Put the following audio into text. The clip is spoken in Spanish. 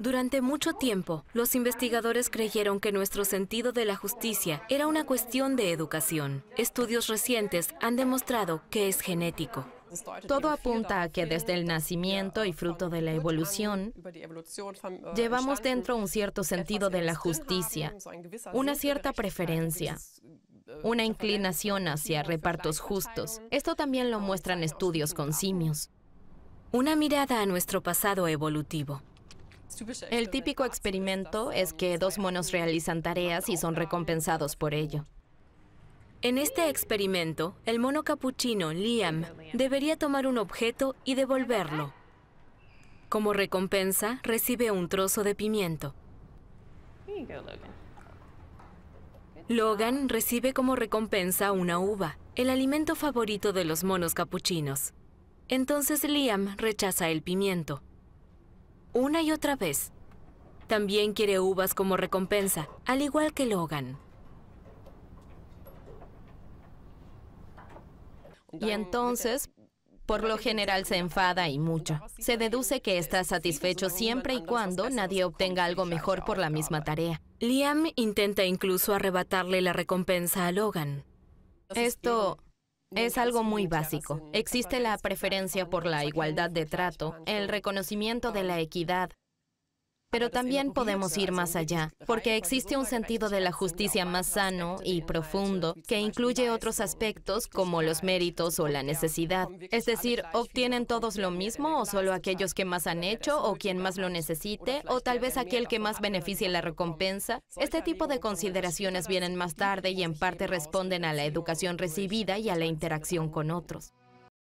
Durante mucho tiempo, los investigadores creyeron que nuestro sentido de la justicia era una cuestión de educación. Estudios recientes han demostrado que es genético. Todo apunta a que desde el nacimiento y fruto de la evolución, llevamos dentro un cierto sentido de la justicia, una cierta preferencia, una inclinación hacia repartos justos. Esto también lo muestran estudios con simios. Una mirada a nuestro pasado evolutivo. El típico experimento es que dos monos realizan tareas y son recompensados por ello. En este experimento, el mono capuchino, Liam, debería tomar un objeto y devolverlo. Como recompensa, recibe un trozo de pimiento. Logan recibe como recompensa una uva, el alimento favorito de los monos capuchinos. Entonces Liam rechaza el pimiento una y otra vez. También quiere uvas como recompensa, al igual que Logan. Y entonces, por lo general se enfada y mucho. Se deduce que está satisfecho siempre y cuando nadie obtenga algo mejor por la misma tarea. Liam intenta incluso arrebatarle la recompensa a Logan. Esto es algo muy básico. Existe la preferencia por la igualdad de trato, el reconocimiento de la equidad, pero también podemos ir más allá, porque existe un sentido de la justicia más sano y profundo que incluye otros aspectos como los méritos o la necesidad. Es decir, ¿obtienen todos lo mismo o solo aquellos que más han hecho o quien más lo necesite o tal vez aquel que más beneficie la recompensa? Este tipo de consideraciones vienen más tarde y en parte responden a la educación recibida y a la interacción con otros.